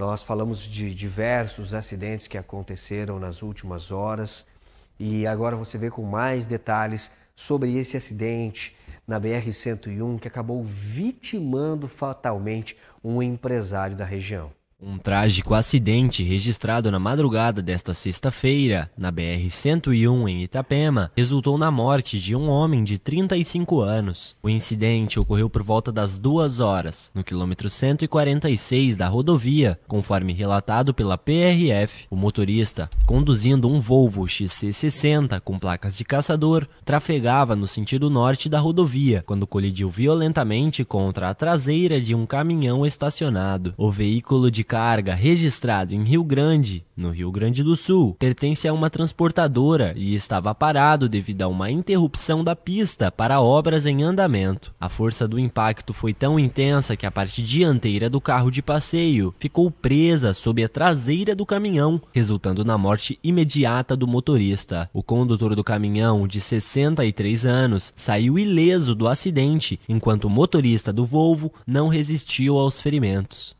Nós falamos de diversos acidentes que aconteceram nas últimas horas e agora você vê com mais detalhes sobre esse acidente na BR-101 que acabou vitimando fatalmente um empresário da região. Um trágico acidente registrado na madrugada desta sexta-feira, na BR-101 em Itapema, resultou na morte de um homem de 35 anos. O incidente ocorreu por volta das duas horas, no quilômetro 146 da rodovia, conforme relatado pela PRF. O motorista, conduzindo um Volvo XC60 com placas de caçador, trafegava no sentido norte da rodovia quando colidiu violentamente contra a traseira de um caminhão estacionado. O veículo de carga registrado em Rio Grande, no Rio Grande do Sul, pertence a uma transportadora e estava parado devido a uma interrupção da pista para obras em andamento. A força do impacto foi tão intensa que a parte dianteira do carro de passeio ficou presa sob a traseira do caminhão, resultando na morte imediata do motorista. O condutor do caminhão, de 63 anos, saiu ileso do acidente, enquanto o motorista do Volvo não resistiu aos ferimentos.